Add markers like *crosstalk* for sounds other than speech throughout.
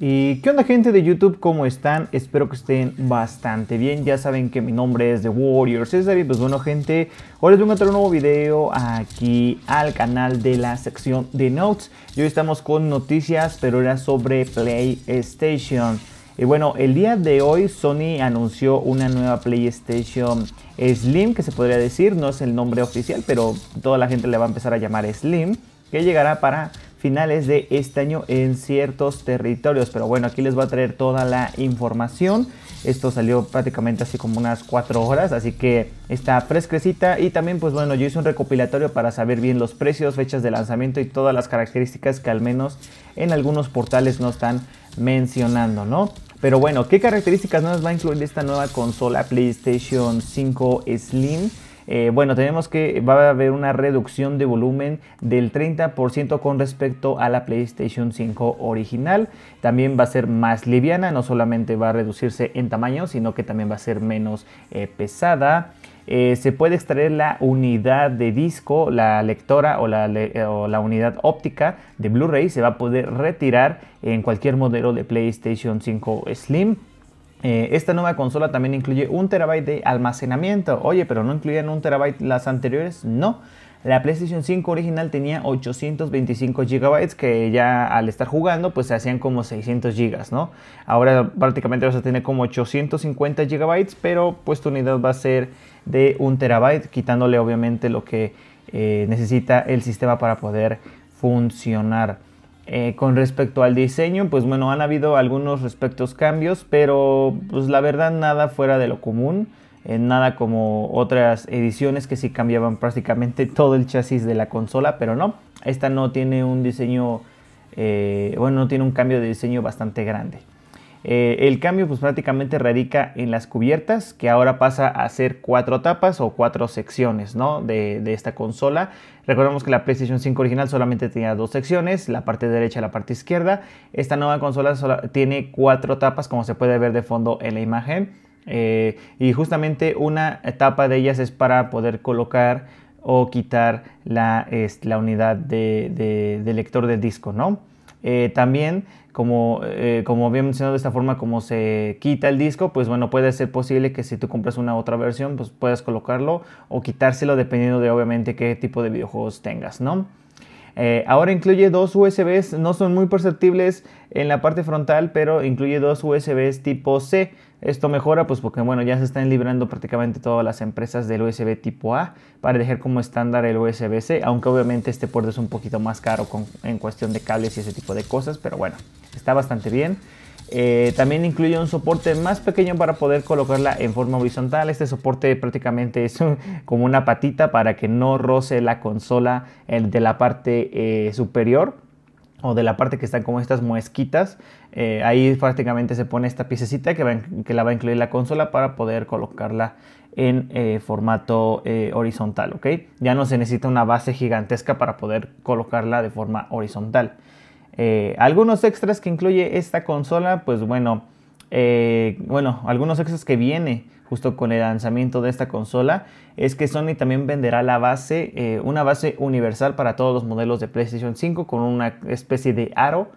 ¿Y qué onda gente de YouTube? ¿Cómo están? Espero que estén bastante bien. Ya saben que mi nombre es The Warrior Pues bueno gente, hoy les vengo a traer un nuevo video aquí al canal de la sección de Notes. Y hoy estamos con noticias, pero era sobre PlayStation. Y bueno, el día de hoy Sony anunció una nueva PlayStation Slim, que se podría decir, no es el nombre oficial, pero toda la gente le va a empezar a llamar Slim, que llegará para finales de este año en ciertos territorios. Pero bueno, aquí les voy a traer toda la información. Esto salió prácticamente así como unas cuatro horas, así que está fresquecita. Y también, pues bueno, yo hice un recopilatorio para saber bien los precios, fechas de lanzamiento y todas las características que al menos en algunos portales no están mencionando, ¿no? Pero bueno, ¿qué características nos va a incluir esta nueva consola PlayStation 5 Slim? Eh, bueno, tenemos que va a haber una reducción de volumen del 30% con respecto a la PlayStation 5 original. También va a ser más liviana, no solamente va a reducirse en tamaño, sino que también va a ser menos eh, pesada. Eh, se puede extraer la unidad de disco, la lectora o la unidad óptica de Blu-ray. Se va a poder retirar en cualquier modelo de PlayStation 5 Slim. Eh, esta nueva consola también incluye un terabyte de almacenamiento. Oye, pero no incluían un terabyte las anteriores. No. La PlayStation 5 original tenía 825 gigabytes, que ya al estar jugando pues se hacían como 600 gigas, ¿no? Ahora prácticamente vas a tener como 850 gigabytes, pero pues tu unidad va a ser de un terabyte, quitándole obviamente lo que eh, necesita el sistema para poder funcionar. Eh, con respecto al diseño, pues bueno, han habido algunos respectos cambios, pero pues la verdad nada fuera de lo común, eh, nada como otras ediciones que sí cambiaban prácticamente *laughs* todo el chasis de la consola, pero no, esta no tiene un diseño, eh, bueno, no tiene un cambio de diseño bastante grande. Eh, el cambio pues prácticamente radica en las cubiertas, que ahora pasa a ser cuatro tapas o cuatro secciones ¿no? de, esta consola. Recordemos que la PlayStation 5 original solamente tenía dos secciones, la parte derecha y la parte izquierda. Esta nueva consola tiene cuatro tapas, como se puede ver de fondo en la imagen. Eh, y justamente una tapa de ellas es para poder colocar o quitar la, unidad de, de lector de disco, ¿no? Eh, también, como, eh, como había mencionado de esta forma, como se quita el disco, pues bueno, puede ser posible que si tú compras una otra versión, pues puedas colocarlo o quitárselo dependiendo de obviamente qué tipo de videojuegos tengas, ¿no? Eh, ahora incluye dos USBs, no son muy perceptibles en la parte frontal, pero incluye dos USBs tipo C esto mejora pues porque bueno, ya se están librando prácticamente todas las empresas del USB tipo A para dejar como estándar el USB-C, aunque obviamente este puerto es un poquito más caro en cuestión de cables y ese tipo de cosas, pero bueno, está bastante bien. Eh, también incluye un soporte más pequeño para poder colocarla en forma horizontal. Este soporte prácticamente es como una patita para que no roce la consola de la parte eh, superior o de la parte que están como estas muesquitas. Eh, ahí prácticamente se pone esta piececita que, la va a incluir la consola para poder colocarla en eh, formato eh, horizontal, ¿ok? Ya no se necesita una base gigantesca para poder colocarla de forma horizontal. algunos extras que incluye esta consola, pues bueno, bueno, algunos extras que viene justo con el lanzamiento de esta consola es que Sony también venderá la base, una base universal para todos los modelos de PlayStation 5 con una especie de aro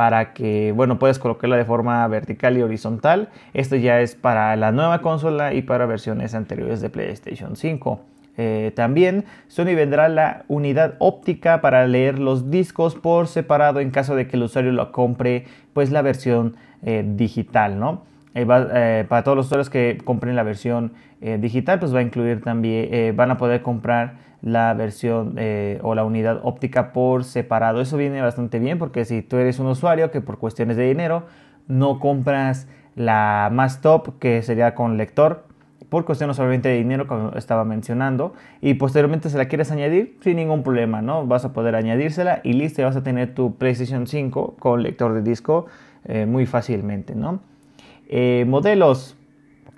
para que, bueno, puedas colocarla de forma vertical y horizontal. Esto ya es para la nueva consola y para versiones anteriores de PlayStation 5. Eh, también Sony vendrá la unidad óptica para leer los discos por separado en caso de que el usuario lo compre pues la versión eh, digital, ¿no? Eh, eh, para todos los usuarios que compren la versión eh, digital, pues va a incluir también, van a poder comprar la versión o la unidad óptica por separado. Eso viene bastante bien porque si tú eres un usuario que por cuestiones de dinero no compras la más top, que sería con lector, por cuestiones solamente de dinero, como estaba mencionando, y posteriormente se la quieres añadir sin ningún problema, ¿no? Vas a poder añadírsela y listo, vas a tener tu PlayStation 5 con lector de disco muy fácilmente, ¿no? Eh, modelos.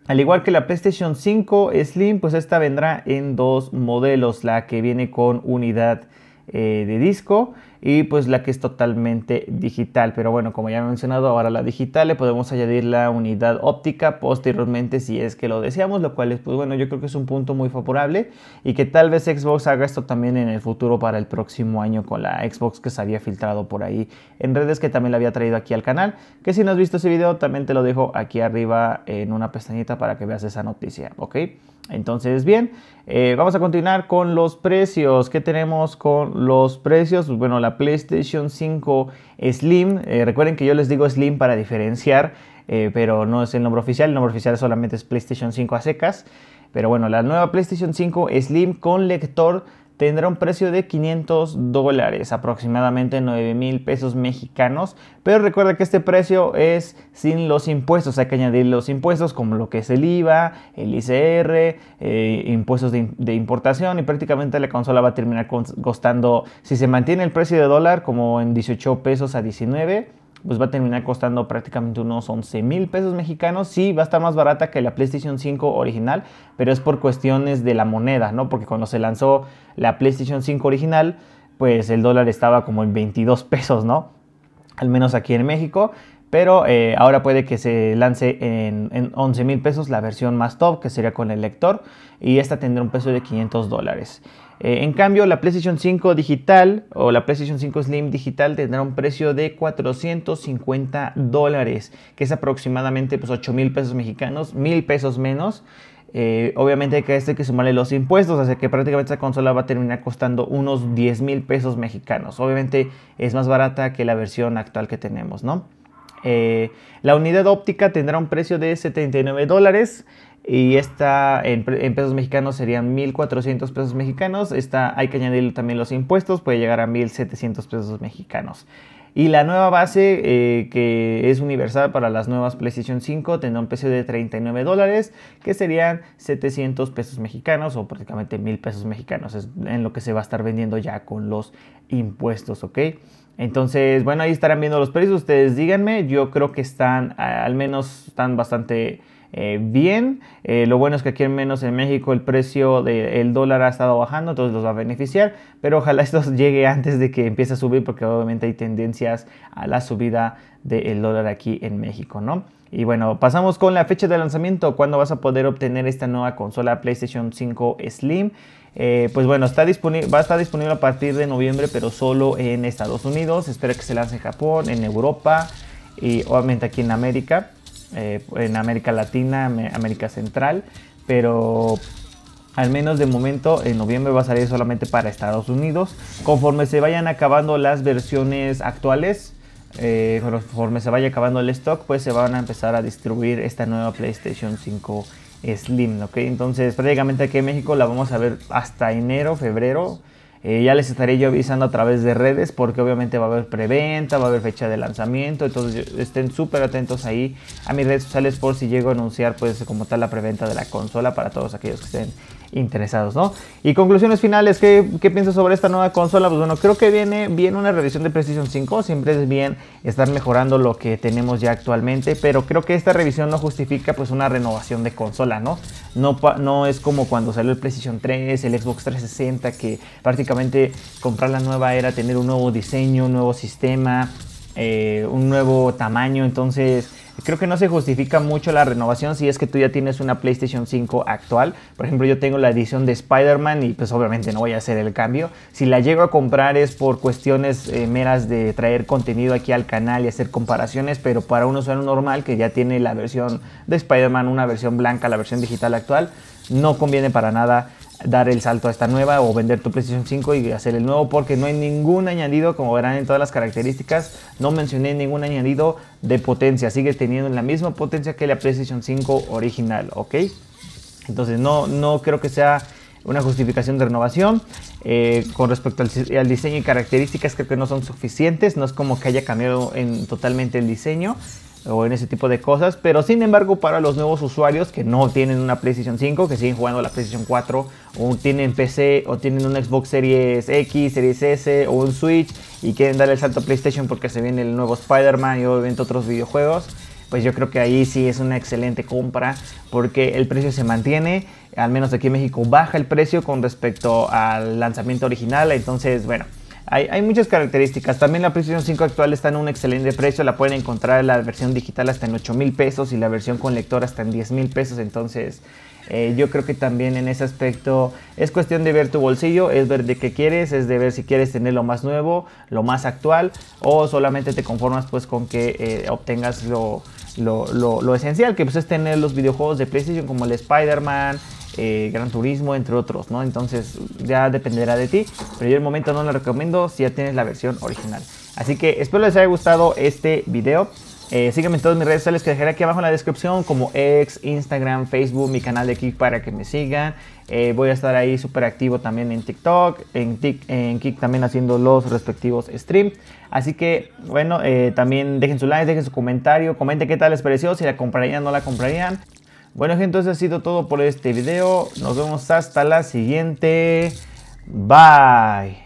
Al igual que la PlayStation 5 Slim, pues esta vendrá en dos modelos, la que viene con unidad eh, de disco y pues la que es totalmente digital. Pero bueno, como ya he mencionado, ahora la digital le podemos añadir la unidad óptica posteriormente si es que lo deseamos, lo cual es, pues bueno, yo creo que es un punto muy favorable y que tal vez Xbox haga esto también en el futuro para el próximo año con la Xbox que se había filtrado por ahí en redes que también la había traído aquí al canal. Que si no has visto ese video, también te lo dejo aquí arriba en una pestañita para que veas esa noticia, ¿ok? Entonces, bien, eh, vamos a continuar con los precios. ¿Qué tenemos con los precios? Pues, bueno, la PlayStation 5 Slim. Eh, recuerden que yo les digo Slim para diferenciar, eh, pero no es el nombre oficial, el nombre oficial solamente es PlayStation 5 a secas. Pero bueno, la nueva PlayStation 5 Slim con lector tendrá un precio de 500 dólares, aproximadamente 9 mil pesos mexicanos. Pero recuerda que este precio es sin los impuestos, hay que añadir los impuestos como lo que es el IVA, el ICR, eh, impuestos de, de, importación y prácticamente la consola va a terminar costando, si se mantiene el precio de dólar, como en 18 pesos a 19 pues va a terminar costando prácticamente unos 11 mil pesos mexicanos. Sí, va a estar más barata que la PlayStation 5 original, pero es por cuestiones de la moneda, ¿no? Porque cuando se lanzó la PlayStation 5 original, pues el dólar estaba como en 22 pesos, ¿no? Al menos aquí en México pero eh, ahora puede que se lance en, 11 mil pesos la versión más top, que sería con el lector, y esta tendrá un peso de 500 dólares. Eh, en cambio, la PlayStation 5 digital o la PlayStation 5 Slim digital tendrá un precio de 450 dólares, que es aproximadamente pues, 8 mil pesos mexicanos, mil pesos menos. Eh, obviamente que este hay que sumarle los impuestos, así que prácticamente esta consola va a terminar costando unos 10 mil pesos mexicanos. Obviamente es más barata que la versión actual que tenemos, ¿no? Eh, la unidad óptica tendrá un precio de 79 dólares y esta en, pesos mexicanos serían 1.400 pesos mexicanos. Esta hay que añadir también los impuestos, puede llegar a 1.700 pesos mexicanos. Y la nueva base eh, que es universal para las nuevas PlayStation 5 tendrá un precio de 39 dólares, que serían 700 pesos mexicanos o prácticamente 1000 pesos mexicanos, en lo que se va a estar vendiendo ya con los impuestos, ¿ok? Entonces, bueno, ahí estarán viendo los precios, ustedes díganme, yo creo que están, al menos están bastante eh, bien. Eh, lo bueno es que aquí al menos en México el precio del dólar ha estado bajando, entonces los va a beneficiar, pero ojalá *laughs* esto llegue antes de que empiece a subir porque obviamente hay tendencias a la subida del dólar aquí en México, ¿no? Y bueno, pasamos con la fecha de lanzamiento, cuándo vas a poder obtener esta nueva consola PlayStation 5 Slim. Eh, pues bueno, está va a estar disponible a partir de noviembre, pero solo en Estados Unidos. Espero que se lance en Japón, en Europa y obviamente aquí en América. Eh, en América Latina, América Central, pero al menos de momento en noviembre va a salir solamente para Estados Unidos. Conforme se vayan acabando las versiones actuales, eh, conforme se vaya acabando el stock, pues se van a empezar a distribuir esta nueva PlayStation 5 Slim, ¿ok? Entonces prácticamente aquí en México la vamos a ver hasta enero, febrero eh, ya les estaré yo avisando a través de redes porque obviamente va a haber preventa, va a haber fecha de lanzamiento, entonces estén súper atentos ahí a mis redes sociales por si llego a anunciar pues como tal la preventa de la consola para todos aquellos que estén interesados, ¿no? Y conclusiones finales, ¿qué, qué piensas sobre esta nueva consola? Pues bueno, creo que viene bien una revisión de PlayStation 5, siempre es bien estar mejorando lo que tenemos ya actualmente, pero creo que esta revisión no justifica pues una renovación de consola, ¿no? No, no es como cuando salió el PlayStation 3, el Xbox 360, que prácticamente comprar la nueva era tener un nuevo diseño, un nuevo sistema, eh, un nuevo tamaño, entonces creo que no se justifica mucho la renovación si es que tú ya tienes una PlayStation 5 actual. Por ejemplo, yo tengo la edición de Spider-Man y pues obviamente no voy a hacer el cambio. Si la llego a comprar es por cuestiones eh, meras de traer contenido aquí al canal y hacer comparaciones, pero para un usuario normal que ya tiene la versión de Spider-Man, una versión blanca, la versión digital actual, no conviene para nada dar el salto a esta nueva o vender tu PlayStation 5 y hacer el nuevo porque no hay ningún añadido, como verán en todas las características, no mencioné ningún añadido de potencia, sigue teniendo la misma potencia que la PlayStation 5 original, ¿ok? Entonces no, no creo que sea una justificación de renovación. Eh, con respecto al, diseño y características, creo que no son suficientes. No es como que haya cambiado en, totalmente el diseño o en ese tipo de cosas. Pero sin embargo, para los nuevos usuarios que no tienen una PlayStation 5, que siguen jugando la PlayStation 4, o tienen PC, o tienen un Xbox Series X, Series S, o un Switch, y quieren darle el salto a PlayStation porque se viene el nuevo Spider-Man y obviamente otros videojuegos, pues yo creo que ahí sí es una excelente compra porque el precio se mantiene, al menos aquí en México baja el precio con respecto al lanzamiento original, entonces bueno. Hay, muchas características. También la PlayStation 5 actual está en un excelente precio. La pueden encontrar en la versión digital hasta en 8 mil pesos y la versión con lector hasta en 10 mil pesos. Entonces, eh, yo creo que también en ese aspecto es cuestión de ver tu bolsillo, es ver de qué quieres, es de ver si quieres tener lo más nuevo, lo más actual o solamente te conformas pues con que eh, obtengas lo, lo, esencial, que pues es tener los videojuegos de PlayStation como el Spider-Man, eh, Gran Turismo, entre otros, Entonces ya dependerá de ti, pero yo en el momento no lo recomiendo si ya tienes la versión original. Así que espero les haya gustado este video. Eh, síganme en todas mis redes sociales que dejaré aquí abajo en la descripción, como ex, Instagram, Facebook, mi canal de Kik para que me sigan. Eh, voy a estar ahí súper activo también en TikTok, en, Kik en Kick también haciendo los respectivos streams. Así que, bueno, también dejen su like, dejen su comentario, comenten qué tal les pareció, si la comprarían o no la comprarían. Bueno gente, eso ha sido todo por este video. Nos vemos hasta la siguiente. Bye.